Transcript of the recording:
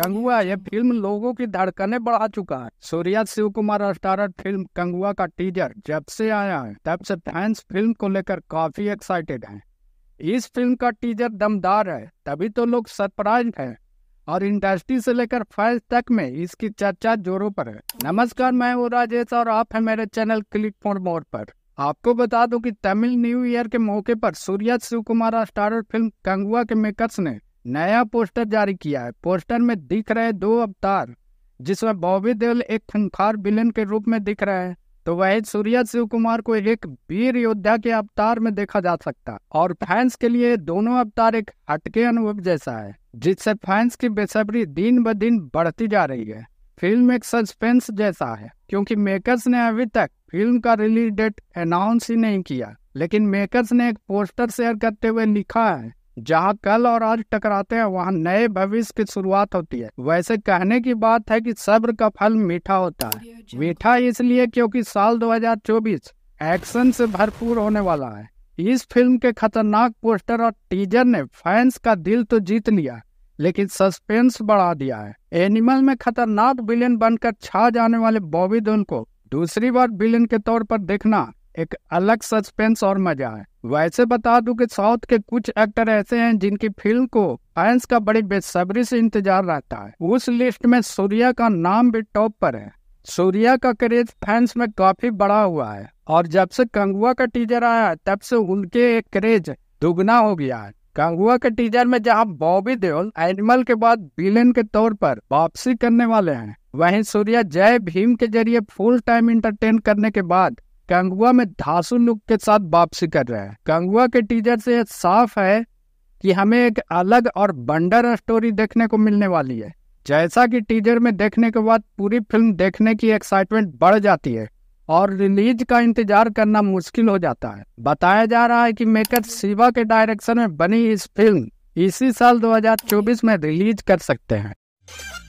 कंगुआ ये फिल्म लोगों की धड़कने बढ़ा चुका है सूर्या शिव कुमार स्टारर फिल्म कंगुआ का टीजर जब से आया है तब से फैंस फिल्म को लेकर काफी एक्साइटेड हैं इस फिल्म का टीजर दमदार है तभी तो लोग सरप्राइज हैं और इंडस्ट्री से लेकर फैंस तक में इसकी चर्चा जोरों पर है नमस्कार मैं हूँ राजेश और आप है मेरे चैनल क्लिक फॉर मोर पर आपको बता दूं कि तमिल न्यू ईयर के मौके पर सूर्या शिव कुमार स्टारर फिल्म कंगुआ के मेकर्स ने नया पोस्टर जारी किया है पोस्टर में दिख रहे दो अवतार जिसमें बॉबी देओल एक खंखार विलन के रूप में दिख रहे हैं तो वही सूर्या शिव कुमार को एक वीर योद्धा के अवतार में देखा जा सकता और फैंस के लिए दोनों अवतार एक हटके अनुभव जैसा है जिससे फैंस की बेसब्री दिन ब दिन बढ़ती जा रही है फिल्म एक सस्पेंस जैसा है क्योंकि मेकर्स ने अभी तक फिल्म का रिलीज डेट अनाउंस ही नहीं किया लेकिन मेकर्स ने एक पोस्टर शेयर करते हुए लिखा है जहाँ कल और आज टकराते हैं वहाँ नए भविष्य की शुरुआत होती है वैसे कहने की बात है कि सब्र का फल मीठा होता है मीठा इसलिए क्योंकि साल 2024 एक्शन से भरपूर होने वाला है इस फिल्म के खतरनाक पोस्टर और टीजर ने फैंस का दिल तो जीत लिया लेकिन सस्पेंस बढ़ा दिया है एनिमल में खतरनाक विलियन बनकर छा जाने वाले बॉबी दोन को दूसरी बार विलियन के तौर पर देखना एक अलग सस्पेंस और मजा है वैसे बता दूं कि साउथ के कुछ एक्टर ऐसे हैं जिनकी फिल्म को फैंस का बड़ी बेसब्री से इंतजार रहता है उस लिस्ट में सूर्या का नाम भी टॉप पर है सूर्या का क्रेज फैंस में काफी बड़ा हुआ है और जब से कंगुआ का टीजर आया तब से उनके एक क्रेज दुगना हो गया है कंगुआ के टीजर में जहां बॉबी देओल एनिमल के बाद विलेन के तौर पर वापसी करने वाले हैं वहीं सूर्या जय भीम के जरिए फुल टाइम इंटरटेन करने के बाद गंगुआ में धासु लुक के साथ वापसी कर रहे हैं गंगुआ के टीजर से साफ है कि हमें एक अलग और बंडर स्टोरी देखने को मिलने वाली है जैसा कि टीजर में देखने के बाद पूरी फिल्म देखने की एक्साइटमेंट बढ़ जाती है और रिलीज का इंतजार करना मुश्किल हो जाता है बताया जा रहा है कि मेकर शिवा के डायरेक्शन में बनी इस फिल्म इसी साल 2024 में रिलीज कर सकते हैं